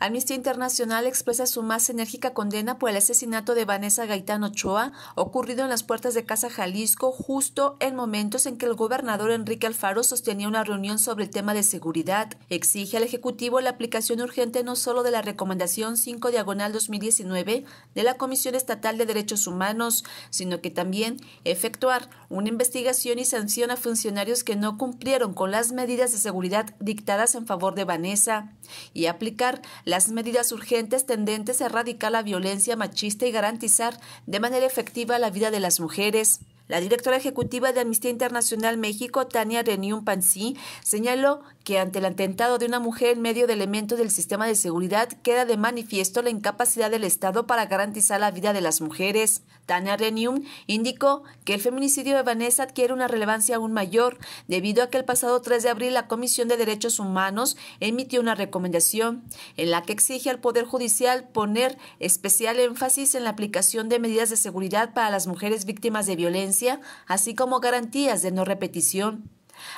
Amnistía Internacional expresa su más enérgica condena por el asesinato de Vanessa Gaitán Ochoa, ocurrido en las puertas de Casa Jalisco, justo en momentos en que el gobernador Enrique Alfaro sostenía una reunión sobre el tema de seguridad. Exige al Ejecutivo la aplicación urgente no solo de la Recomendación 5 Diagonal 2019 de la Comisión Estatal de Derechos Humanos, sino que también efectuar una investigación y sanción a funcionarios que no cumplieron con las medidas de seguridad dictadas en favor de Vanessa y aplicar las medidas urgentes tendentes a erradicar la violencia machista y garantizar de manera efectiva la vida de las mujeres. La directora ejecutiva de Amnistía Internacional México, Tania Renium Pansi, señaló que ante el atentado de una mujer en medio de elementos del sistema de seguridad queda de manifiesto la incapacidad del Estado para garantizar la vida de las mujeres. Tania Renium indicó que el feminicidio de Vanessa adquiere una relevancia aún mayor debido a que el pasado 3 de abril la Comisión de Derechos Humanos emitió una recomendación en la que exige al Poder Judicial poner especial énfasis en la aplicación de medidas de seguridad para las mujeres víctimas de violencia así como garantías de no repetición.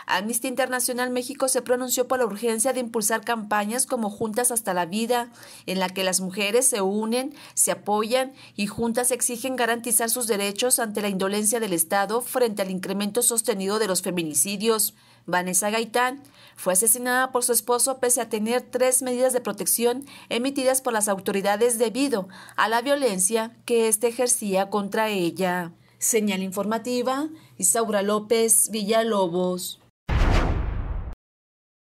Amnistía Internacional México se pronunció por la urgencia de impulsar campañas como Juntas hasta la vida, en la que las mujeres se unen, se apoyan y juntas exigen garantizar sus derechos ante la indolencia del Estado frente al incremento sostenido de los feminicidios. Vanessa Gaitán fue asesinada por su esposo pese a tener tres medidas de protección emitidas por las autoridades debido a la violencia que éste ejercía contra ella. Señal informativa, Isaura López Villalobos.